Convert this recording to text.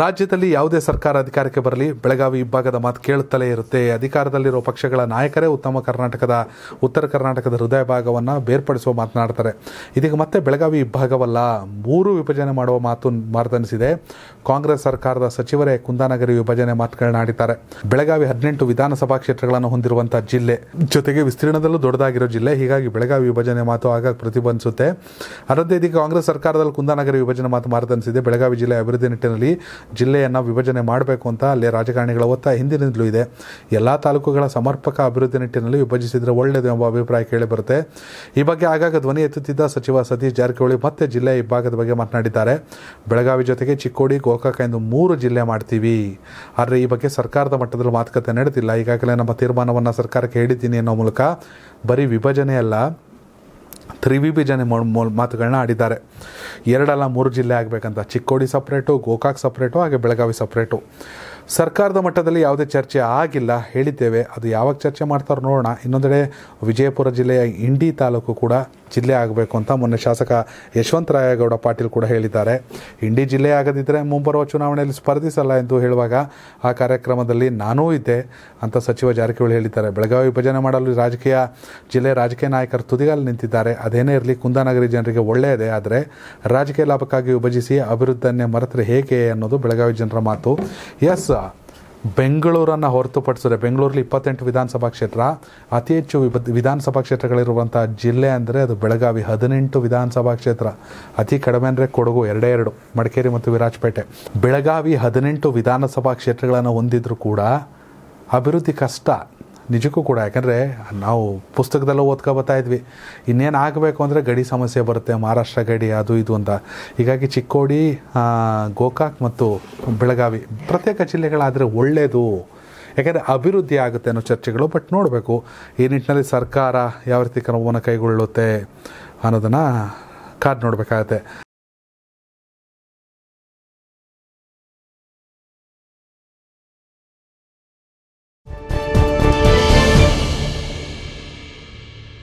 ರಾಜ್ಯದಲ್ಲಿ ಯಾವುದೇ ಸರ್ಕಾರ ಅಧಿಕಾರಕ್ಕೆ ಬರಲಿ ಬೆಳಗಾವಿ ಇಬ್ಬಾಗದ ಮಾತು ಕೇಳುತ್ತಲೇ ಇರುತ್ತೆ ಅಧಿಕಾರದಲ್ಲಿರೋ ಪಕ್ಷಗಳ ನಾಯಕರೇ ಉತ್ತಮ ಕರ್ನಾಟಕದ ಉತ್ತರ ಕರ್ನಾಟಕದ ಹೃದಯ ಭಾಗವನ್ನು ಬೇರ್ಪಡಿಸುವ ಮಾತನಾಡ್ತಾರೆ ಇದೀಗ ಮತ್ತೆ ಬೆಳಗಾವಿ ಇಬ್ಬಾಗವಲ್ಲ ಮೂರು ವಿಭಜನೆ ಮಾಡುವ ಮಾತು ಮಾತನಿಸಿದೆ ಕಾಂಗ್ರೆಸ್ ಸರ್ಕಾರದ ಸಚಿವರೇ ಕುಂದಾನಗರಿ ವಿಭಜನೆ ಮಾತುಗಳನ್ನಾಡಿದ್ದಾರೆ ಬೆಳಗಾವಿ ಹದಿನೆಂಟು ವಿಧಾನಸಭಾ ಕ್ಷೇತ್ರಗಳನ್ನು ಹೊಂದಿರುವಂತಹ ಜಿಲ್ಲೆ ಜೊತೆಗೆ ವಿಸ್ತೀರ್ಣದಲ್ಲೂ ದೊಡ್ಡದಾಗಿರೋ ಜಿಲ್ಲೆ ಹೀಗಾಗಿ ಬೆಳಗಾವಿ ವಿಭಜನೆ ಮಾತು ಆಗ ಪ್ರತಿಬಂಧಿಸುತ್ತೆ ಅದರಂತೆ ಇದೀಗ ಕಾಂಗ್ರೆಸ್ ಸರ್ಕಾರದಲ್ಲಿ ಕುಂದಾನಗರಿ ವಿಭಜನೆ ಮಾತು ಮಾರ್ತನಿಸಿದೆ ಬೆಳಗಾವಿ ಜಿಲ್ಲೆ ಅಭಿವೃದ್ಧಿ ನಿಟ್ಟಿನಲ್ಲಿ ಜಿಲ್ಲೆಯನ್ನು ವಿಭಜನೆ ಮಾಡಬೇಕು ಅಂತ ಅಲ್ಲಿ ರಾಜಕಾರಣಿಗಳ ಒತ್ತಾಯ ಹಿಂದಿನಿಂದಲೂ ಇದೆ ಎಲ್ಲ ತಾಲೂಕುಗಳ ಸಮರ್ಪಕ ಅಭಿವೃದ್ಧಿ ನಿಟ್ಟಿನಲ್ಲಿ ವಿಭಜಿಸಿದರೆ ಒಳ್ಳೆಯದು ಎಂಬ ಅಭಿಪ್ರಾಯ ಕೇಳಿಬರುತ್ತೆ ಈ ಬಗ್ಗೆ ಆಗಾಗ ಧ್ವನಿ ಎತ್ತುತ್ತಿದ್ದ ಸಚಿವ ಸತೀಶ್ ಜಾರಕಿಹೊಳಿ ಮತ್ತೆ ಜಿಲ್ಲೆಯ ಭಾಗದ ಬಗ್ಗೆ ಮಾತನಾಡಿದ್ದಾರೆ ಬೆಳಗಾವಿ ಜೊತೆಗೆ ಚಿಕ್ಕೋಡಿ ಗೋಕಾಕ ಎಂದು ಮೂರು ಜಿಲ್ಲೆ ಮಾಡ್ತೀವಿ ಆದರೆ ಈ ಬಗ್ಗೆ ಸರ್ಕಾರದ ಮಟ್ಟದಲ್ಲಿ ಮಾತುಕತೆ ನಡೆದಿಲ್ಲ ಈಗಾಗಲೇ ನಮ್ಮ ತೀರ್ಮಾನವನ್ನು ಸರ್ಕಾರಕ್ಕೆ ಹೇಳಿದ್ದೀನಿ ಅನ್ನೋ ಮೂಲಕ ಬರೀ ವಿಭಜನೆ ಅಲ್ಲ ಜನ ಮಾತುಗಳನ್ನ ಆಡಿದ್ದಾರೆ ಎರಡಲ್ಲ ಮೂರು ಜಿಲ್ಲೆ ಆಗಬೇಕಂತ ಚಿಕ್ಕೋಡಿ ಸಪ್ರೇಟು ಗೋಕಾಕ್ ಸಪ್ರೇಟು ಹಾಗೆ ಬೆಳಗಾವಿ ಸಪ್ರೇಟು ಸರ್ಕಾರದ ಮಟ್ಟದಲ್ಲಿ ಯಾವುದೇ ಚರ್ಚೆ ಆಗಿಲ್ಲ ಹೇಳಿದ್ದೇವೆ ಅದು ಯಾವಾಗ ಚರ್ಚೆ ಮಾಡ್ತಾರೋ ನೋಡೋಣ ಇನ್ನೊಂದೆಡೆ ವಿಜಯಪುರ ಜಿಲ್ಲೆಯ ಇಂಡಿ ತಾಲೂಕು ಕೂಡ ಜಿಲ್ಲೆ ಆಗಬೇಕು ಅಂತ ಮೊನ್ನೆ ಶಾಸಕ ಯಶವಂತರಾಯಗೌಡ ಪಾಟೀಲ್ ಕೂಡ ಹೇಳಿದ್ದಾರೆ ಇಂಡಿ ಜಿಲ್ಲೆ ಆಗದಿದ್ದರೆ ಮುಂಬರುವ ಚುನಾವಣೆಯಲ್ಲಿ ಸ್ಪರ್ಧಿಸಲ್ಲ ಎಂದು ಹೇಳುವಾಗ ಆ ಕಾರ್ಯಕ್ರಮದಲ್ಲಿ ನಾನೂ ಇದ್ದೆ ಅಂತ ಸಚಿವ ಜಾರಕಿಹೊಳಿ ಹೇಳಿದ್ದಾರೆ ಬೆಳಗಾವಿ ವಿಭಜನೆ ಮಾಡಲು ರಾಜಕೀಯ ಜಿಲ್ಲೆ ರಾಜಕೀಯ ನಾಯಕರು ತುದಿಗಾಲು ನಿಂತಿದ್ದಾರೆ ಅದೇನೇ ಇರಲಿ ಕುಂದಾನಗರಿ ಜನರಿಗೆ ಒಳ್ಳೆಯದೇ ಆದರೆ ರಾಜಕೀಯ ಲಾಭಕ್ಕಾಗಿ ವಿಭಜಿಸಿ ಅಭಿವೃದ್ಧಿಯನ್ನೇ ಮರೆತರೆ ಹೇಗೆ ಅನ್ನೋದು ಬೆಳಗಾವಿ ಜನರ ಮಾತು ಎಸ್ ಬೆಂಗಳೂರನ್ನು ಹೊರತುಪಡಿಸಿದ್ರೆ ಬೆಂಗಳೂರಲ್ಲಿ ಇಪ್ಪತ್ತೆಂಟು ವಿಧಾನಸಭಾ ಕ್ಷೇತ್ರ ಅತಿ ಹೆಚ್ಚು ವಿಧಾನಸಭಾ ಕ್ಷೇತ್ರಗಳಿರುವಂಥ ಜಿಲ್ಲೆ ಅಂದರೆ ಅದು ಬೆಳಗಾವಿ ಹದಿನೆಂಟು ವಿಧಾನಸಭಾ ಕ್ಷೇತ್ರ ಅತಿ ಕಡಿಮೆ ಅಂದರೆ ಕೊಡಗು ಎರಡೇ ಎರಡು ಮಡಿಕೇರಿ ಮತ್ತು ವಿರಾಜಪೇಟೆ ಬೆಳಗಾವಿ ಹದಿನೆಂಟು ವಿಧಾನಸಭಾ ಕ್ಷೇತ್ರಗಳನ್ನು ಹೊಂದಿದ್ರು ಕೂಡ ಅಭಿವೃದ್ಧಿ ಕಷ್ಟ ನಿಜಕ್ಕೂ ಕೂಡ ಯಾಕಂದರೆ ನಾವು ಪುಸ್ತಕದಲ್ಲೂ ಓದ್ಕೋ ಬರ್ತಾ ಇದ್ವಿ ಇನ್ನೇನು ಆಗಬೇಕು ಅಂದರೆ ಗಡಿ ಸಮಸ್ಯೆ ಬರುತ್ತೆ ಮಹಾರಾಷ್ಟ್ರ ಗಡಿ ಅದು ಇದು ಅಂತ ಹೀಗಾಗಿ ಚಿಕ್ಕೋಡಿ ಗೋಕಾಕ್ ಮತ್ತು ಬೆಳಗಾವಿ ಪ್ರತ್ಯೇಕ ಜಿಲ್ಲೆಗಳಾದರೆ ಒಳ್ಳೆಯದು ಯಾಕೆಂದರೆ ಅಭಿವೃದ್ಧಿ ಆಗುತ್ತೆ ಅನ್ನೋ ಚರ್ಚೆಗಳು ಬಟ್ ನೋಡಬೇಕು ಈ ನಿಟ್ಟಿನಲ್ಲಿ ಸರ್ಕಾರ ಯಾವ ರೀತಿ ಕ್ರಮವನ್ನು ಕೈಗೊಳ್ಳುತ್ತೆ ಅನ್ನೋದನ್ನು ಕಾದು ನೋಡಬೇಕಾಗತ್ತೆ